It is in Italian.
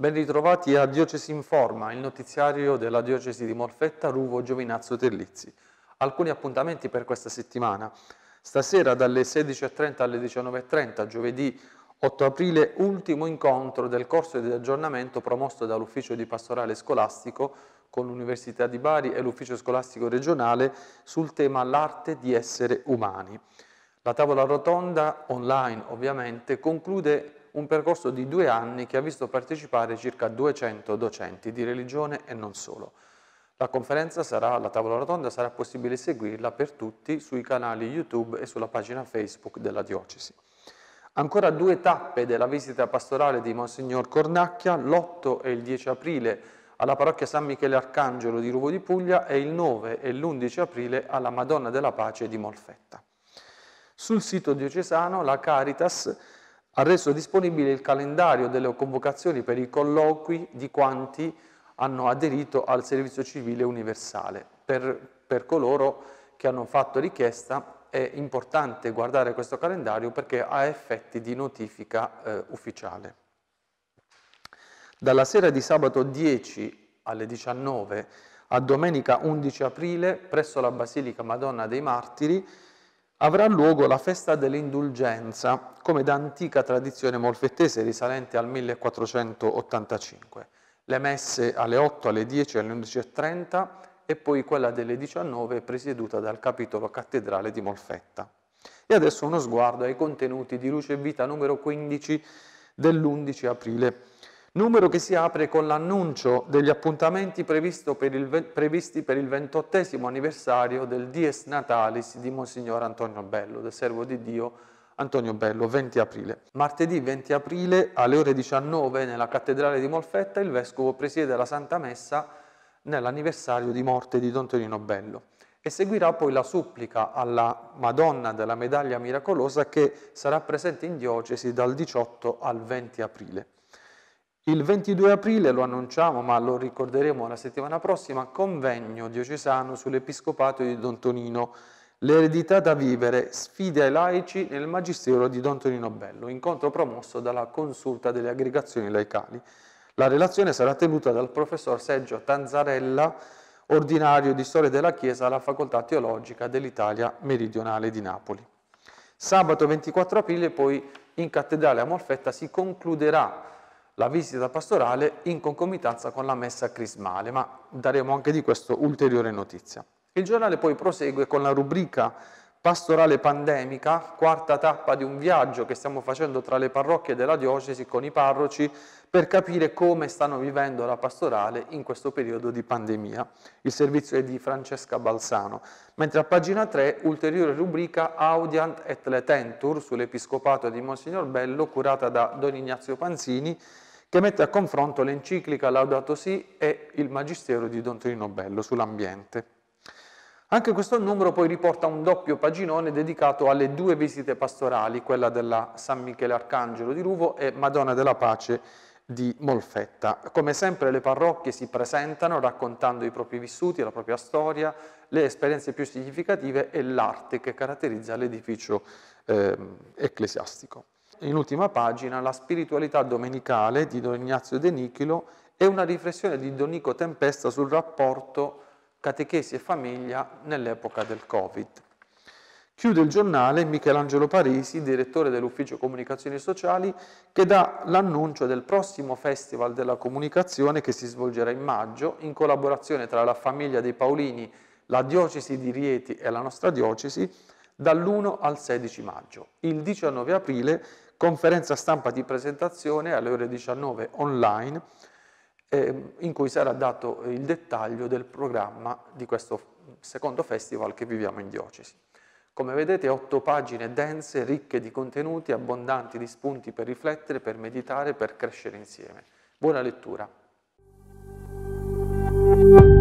Ben ritrovati a Diocesi Informa, il notiziario della Diocesi di Morfetta, Ruvo, Giovinazzo, Terlizzi. Alcuni appuntamenti per questa settimana. Stasera dalle 16.30 alle 19.30, giovedì 8 aprile, ultimo incontro del corso di aggiornamento promosso dall'Ufficio di Pastorale Scolastico con l'Università di Bari e l'Ufficio Scolastico Regionale sul tema L'arte di essere umani. La tavola rotonda, online ovviamente, conclude un percorso di due anni che ha visto partecipare circa 200 docenti di religione e non solo. La conferenza sarà, la tavola rotonda sarà possibile seguirla per tutti sui canali YouTube e sulla pagina Facebook della diocesi. Ancora due tappe della visita pastorale di Monsignor Cornacchia, l'8 e il 10 aprile alla parrocchia San Michele Arcangelo di Ruvo di Puglia e il 9 e l'11 aprile alla Madonna della Pace di Molfetta. Sul sito diocesano la Caritas ha reso disponibile il calendario delle convocazioni per i colloqui di quanti hanno aderito al servizio civile universale. Per, per coloro che hanno fatto richiesta è importante guardare questo calendario perché ha effetti di notifica eh, ufficiale. Dalla sera di sabato 10 alle 19 a domenica 11 aprile presso la Basilica Madonna dei Martiri avrà luogo la festa dell'indulgenza, come da antica tradizione molfettese risalente al 1485. Le messe alle 8, alle 10, alle 11.30 e poi quella delle 19 presieduta dal capitolo cattedrale di Molfetta. E adesso uno sguardo ai contenuti di Luce e Vita numero 15 dell'11 aprile numero che si apre con l'annuncio degli appuntamenti per il, previsti per il ventottesimo anniversario del Dies Natalis di Monsignor Antonio Bello, del servo di Dio Antonio Bello, 20 aprile. Martedì 20 aprile alle ore 19 nella cattedrale di Molfetta il vescovo presiede la Santa Messa nell'anniversario di morte di Don Torino Bello e seguirà poi la supplica alla Madonna della Medaglia Miracolosa che sarà presente in diocesi dal 18 al 20 aprile. Il 22 aprile, lo annunciamo ma lo ricorderemo la settimana prossima, convegno diocesano sull'Episcopato di Don Tonino, l'eredità da vivere, sfide ai laici nel Magistero di Don Tonino Bello, incontro promosso dalla Consulta delle aggregazioni laicali. La relazione sarà tenuta dal professor Sergio Tanzarella, ordinario di Storia della Chiesa alla Facoltà Teologica dell'Italia Meridionale di Napoli. Sabato 24 aprile poi in Cattedrale a Molfetta si concluderà la visita pastorale in concomitanza con la messa crismale, ma daremo anche di questo ulteriore notizia. Il giornale poi prosegue con la rubrica pastorale pandemica, quarta tappa di un viaggio che stiamo facendo tra le parrocchie della diocesi con i parroci per capire come stanno vivendo la pastorale in questo periodo di pandemia. Il servizio è di Francesca Balsano, mentre a pagina 3 ulteriore rubrica Audiant et Letentur sull'Episcopato di Monsignor Bello curata da Don Ignazio Panzini che mette a confronto l'enciclica Laudato Si e il Magistero di Don Torino Bello sull'ambiente. Anche questo numero poi riporta un doppio paginone dedicato alle due visite pastorali, quella della San Michele Arcangelo di Ruvo e Madonna della Pace di Molfetta. Come sempre le parrocchie si presentano raccontando i propri vissuti, la propria storia, le esperienze più significative e l'arte che caratterizza l'edificio eh, ecclesiastico in ultima pagina, la spiritualità domenicale di Don Ignazio De Nichilo e una riflessione di Don Nico Tempesta sul rapporto catechesi e famiglia nell'epoca del Covid. Chiude il giornale Michelangelo Parisi, direttore dell'Ufficio Comunicazioni Sociali, che dà l'annuncio del prossimo Festival della Comunicazione che si svolgerà in maggio in collaborazione tra la famiglia dei Paolini, la Diocesi di Rieti e la nostra Diocesi dall'1 al 16 maggio. Il 19 aprile conferenza stampa di presentazione alle ore 19 online eh, in cui sarà dato il dettaglio del programma di questo secondo festival che viviamo in diocesi. Come vedete, otto pagine dense, ricche di contenuti, abbondanti di spunti per riflettere, per meditare, per crescere insieme. Buona lettura.